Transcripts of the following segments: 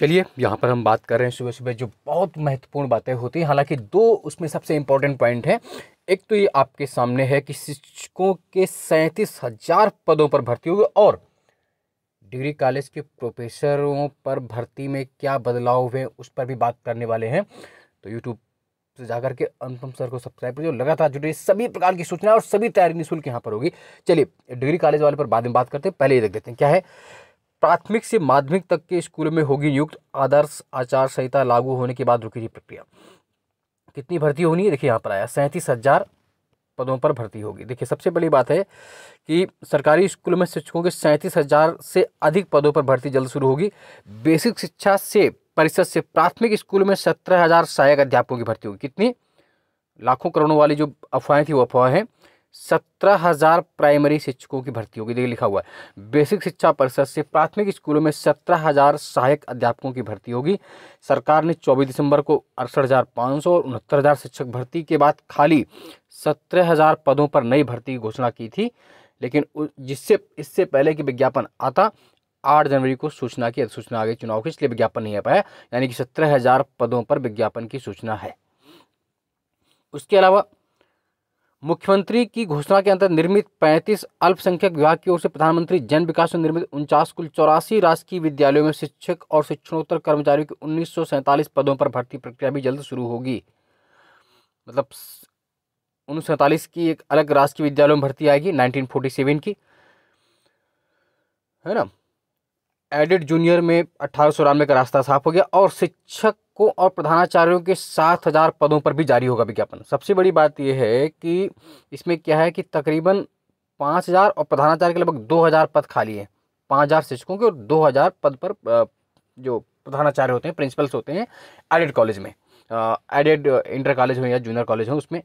चलिए यहाँ पर हम बात कर रहे हैं सुबह सुबह जो बहुत महत्वपूर्ण बातें होती हैं हालांकि दो उसमें सबसे इम्पोर्टेंट पॉइंट हैं एक तो ये आपके सामने है कि शिक्षकों के सैंतीस हजार पदों पर भर्ती होगी और डिग्री कॉलेज के प्रोफेसरों पर भर्ती में क्या बदलाव हुए उस पर भी बात करने वाले हैं तो यूट्यूब से जाकर के अनुपम सर को सब्सक्राइब करिए लगातार जुड़े सभी प्रकार की सूचना और सभी तैयारी निःशुल्क यहाँ पर होगी चलिए डिग्री कॉलेज वाले पर बाद में बात करते हैं पहले ये देख देते हैं क्या है प्राथमिक से माध्यमिक तक के स्कूलों में होगी नियुक्त आदर्श आचार संहिता लागू होने के बाद थी प्रक्रिया कितनी भर्ती होनी है देखिए यहाँ पर आया सैंतीस हज़ार पदों पर भर्ती होगी देखिए सबसे बड़ी बात है कि सरकारी स्कूल में शिक्षकों के सैंतीस हज़ार से अधिक पदों पर भर्ती जल्द शुरू होगी बेसिक शिक्षा से परिषद से प्राथमिक स्कूल में सत्रह हज़ार सहायक अध्यापकों की भर्ती होगी कितनी लाखों करोड़ों वाली जो अफवाहें थी वो अफवाहें हैं सत्रह हज़ार प्राइमरी शिक्षकों की भर्ती होगी देखिए लिखा हुआ है बेसिक शिक्षा परिषद से प्राथमिक स्कूलों में सत्रह हज़ार सहायक अध्यापकों की भर्ती होगी सरकार ने चौबीस दिसंबर को अड़सठ हज़ार पाँच सौ और उनहत्तर हज़ार शिक्षक भर्ती के बाद खाली सत्रह हज़ार पदों पर नई भर्ती की घोषणा की थी लेकिन जिससे इससे पहले कि विज्ञापन आता आठ जनवरी को सूचना की अधिसूचना आ गई चुनाव की इसलिए विज्ञापन नहीं आ पाया यानी कि सत्रह हज़ार पदों पर विज्ञापन की सूचना है उसके अलावा मुख्यमंत्री की घोषणा के अंतर्गत निर्मित 35 अल्पसंख्यक विभाग की ओर से प्रधानमंत्री जन विकास में निर्मित उनचास कुल चौरासी राजकीय विद्यालयों में शिक्षक और शिक्षणोत्तर कर्मचारियों के उन्नीस पदों पर भर्ती प्रक्रिया भी जल्द शुरू होगी मतलब उन्नीस की एक अलग राजकीय विद्यालयों में भर्ती आएगी 1947 की है ना एडिट जूनियर में अट्ठारह का रास्ता साफ हो गया और शिक्षक को और प्रधानाचार्यों के सात हज़ार पदों पर भी जारी होगा विज्ञापन सबसे बड़ी बात यह है कि इसमें क्या है कि तकरीबन पाँच हज़ार और प्रधानाचार्य के लगभग दो हज़ार पद खाली हैं पाँच हज़ार शिक्षकों के और दो हज़ार पद पर जो प्रधानाचार्य होते हैं प्रिंसिपल्स होते हैं एडिट कॉलेज में एडेड इंटर कॉलेज हो या जूनियर कॉलेज हो उसमें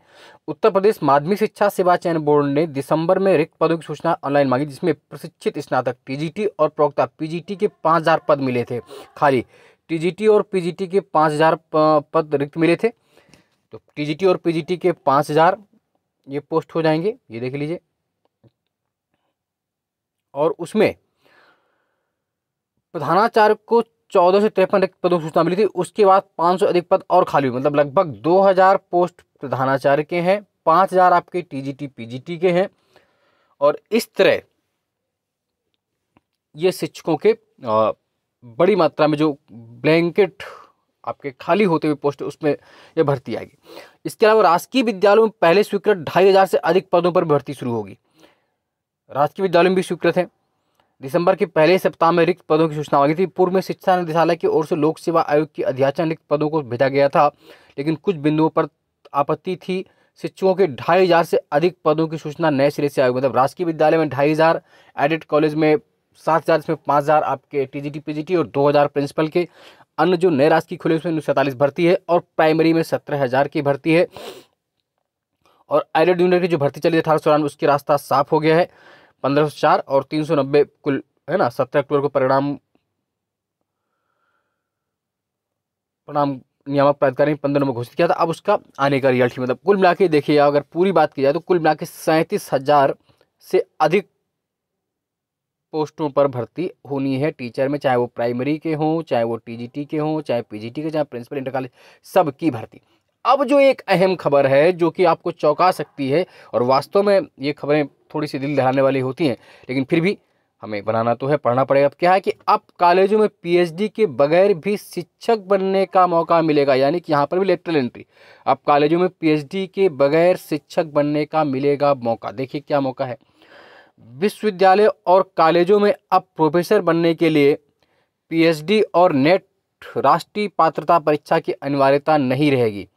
उत्तर प्रदेश माध्यमिक शिक्षा सेवा चयन बोर्ड ने दिसंबर में रिक्त पदों की सूचना ऑनलाइन मांगी जिसमें प्रशिक्षित स्नातक टीजीटी और प्रवक्ता पीजीटी के पाँच पद मिले थे खाली टीजीटी और पीजीटी के पाँच पद रिक्त मिले थे तो टीजीटी और पीजीटी के पाँच हज़ार ये पोस्ट हो जाएंगे ये देख लीजिए और उसमें प्रधानाचार्य को चौदह से तिरपन रिक्त पदों की सूचना मिली थी उसके बाद पाँच सौ अधिक पद और खाली हुए मतलब लगभग दो हज़ार पोस्ट प्रधानाचार्य के हैं पाँच हज़ार आपके टीजीटी पीजीटी के हैं और इस तरह ये शिक्षकों के बड़ी मात्रा में जो ब्लैंकेट आपके खाली होते हुए पोस्ट उसमें ये भर्ती आएगी इसके अलावा राजकीय विद्यालयों में पहले स्वीकृत ढाई हज़ार से अधिक पदों पर भर्ती शुरू होगी राजकीय विद्यालयों में भी स्वीकृत हैं दिसंबर के पहले सप्ताह में रिक्त पदों की सूचना मांगी थी पूर्व में शिक्षा निदेशालय की ओर से लोक सेवा आयोग की अध्याचन रिक्त पदों को भेजा गया था लेकिन कुछ बिंदुओं पर आपत्ति थी शिक्षकों के ढाई हज़ार से अधिक पदों की सूचना नए सिरे से आयोग मतलब राजकीय विद्यालय में ढाई हज़ार एडेड कॉलेज में सात हज़ार इसमें पाँच हज़ार आपके टीजीटी टी और दो हज़ार प्रिंसिपल के अन्य जो नए राजकीय खुले उसमें सैंतालीस भर्ती है और प्राइमरी में सत्रह हज़ार की भर्ती है और एडेड यूनिट की जो भर्ती चली अठारह सौ उसकी रास्ता साफ हो गया है पंद्रह सौ चार और तीन सौ नब्बे कुल है ना सत्रह अक्टूबर को परिणाम परिणाम नियामक प्राधिकारी ने पंद्रह नंबर घोषित किया था अब उसका आने का रिजल्ट मतलब कुल मिला के देखिए अगर पूरी बात की जाए तो कुल मिला के सैंतीस हज़ार से अधिक पोस्टों पर भर्ती होनी है टीचर में चाहे वो प्राइमरी के हों चाहे वो टीजीटी के हों चाहे पीजीटी के चाहे प्रिंसिपल इंटर कॉलेज सबकी भर्ती अब जो एक अहम खबर है जो कि आपको चौंका सकती है और वास्तव में ये खबरें थोड़ी सी दिल दहलाने वाली होती हैं लेकिन फिर भी हमें बनाना तो है पढ़ना पड़ेगा अब क्या है कि अब कॉलेजों में पीएचडी के बगैर भी शिक्षक बनने का मौका मिलेगा यानी कि यहाँ पर भी लेटरल एंट्री अब कॉलेजों में पीएचडी के बगैर शिक्षक बनने का मिलेगा मौका देखिए क्या मौका है विश्वविद्यालय और कॉलेजों में अब प्रोफेसर बनने के लिए पीएचडी और नेट राष्ट्रीय पात्रता परीक्षा की अनिवार्यता नहीं रहेगी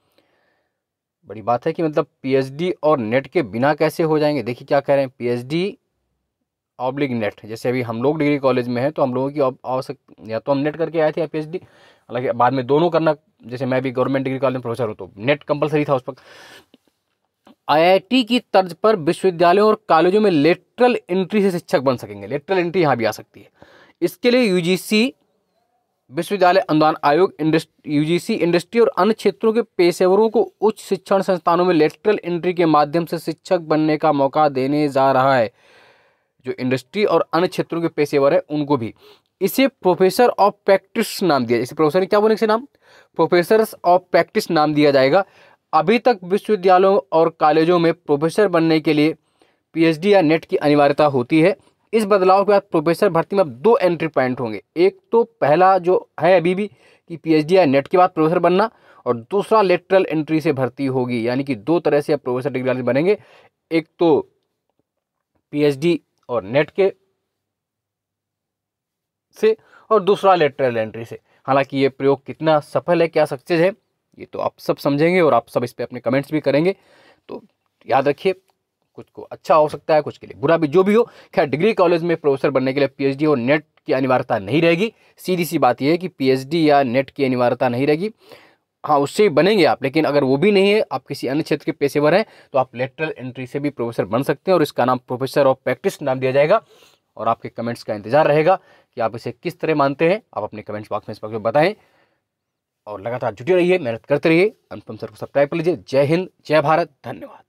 बड़ी बात है कि मतलब पीएचडी और नेट के बिना कैसे हो जाएंगे देखिए क्या कह रहे हैं पीएचडी एच नेट जैसे अभी हम लोग डिग्री कॉलेज में हैं तो हम लोगों की आवश्यक या तो हम नेट करके आए थे या पीएचडी हालांकि बाद में दोनों करना जैसे मैं भी गवर्नमेंट डिग्री कॉलेज में प्रोफेसर हूँ तो नेट कंपलसरी था उस वक्त आई की तर्ज पर विश्वविद्यालयों और कॉलेजों में लेटरल एंट्री से शिक्षक बन सकेंगे लेटरल एंट्री यहाँ भी आ सकती है इसके लिए यू विश्वविद्यालय अनुदान आयोग यूजीसी इंडस्ट्री और अन्य क्षेत्रों के पेशेवरों को उच्च शिक्षण संस्थानों में लेटरल एंट्री के माध्यम से शिक्षक बनने का मौका देने जा रहा है जो इंडस्ट्री और अन्य क्षेत्रों के पेशेवर हैं उनको भी इसे प्रोफेसर ऑफ प्रैक्टिस नाम दिया इसे प्रोफेसर क्या बोलेंगे इसे नाम प्रोफेसर ऑफ प्रैक्टिस नाम दिया जाएगा अभी तक विश्वविद्यालयों और कॉलेजों में प्रोफेसर बनने के लिए पीएचडी या नेट की अनिवार्यता होती है इस बदलाव के बाद प्रोफेसर भर्ती में अब दो एंट्री पॉइंट होंगे एक तो पहला जो है अभी भी कि पीएचडी या नेट e के बाद प्रोफेसर बनना और दूसरा लेटरल एंट्री से भर्ती होगी यानी कि दो तरह से अब प्रोफेसर डिग्री वाले बनेंगे एक तो पीएचडी और नेट e के से और दूसरा लेटरल एंट्री से हालांकि ये प्रयोग कितना सफल है क्या सक्सेस है ये तो आप सब समझेंगे और आप सब इस पर अपने कमेंट्स भी करेंगे तो याद रखिए कुछ को अच्छा हो सकता है कुछ के लिए बुरा भी जो भी हो खैर डिग्री कॉलेज में प्रोफेसर बनने के लिए पीएचडी और नेट की अनिवार्यता नहीं रहेगी सीधी सी बात यह है कि पीएचडी या नेट की अनिवार्यता नहीं रहेगी हाँ उससे ही बनेंगे आप लेकिन अगर वो भी नहीं है आप किसी अन्य क्षेत्र के पेशेवर हैं तो आप लेटरल एंट्री से भी प्रोफेसर बन सकते हैं और इसका नाम प्रोफेसर ऑफ प्रैक्टिस नाम दिया जाएगा और आपके कमेंट्स का इंतजार रहेगा कि आप इसे किस तरह मानते हैं आप अपने कमेंट्स बॉक्स में इस बात में बताएं और लगातार जुटे रहिए मेहनत करते रहिए अनुपम सर को सब्सक्राइब कर लीजिए जय हिंद जय भारत धन्यवाद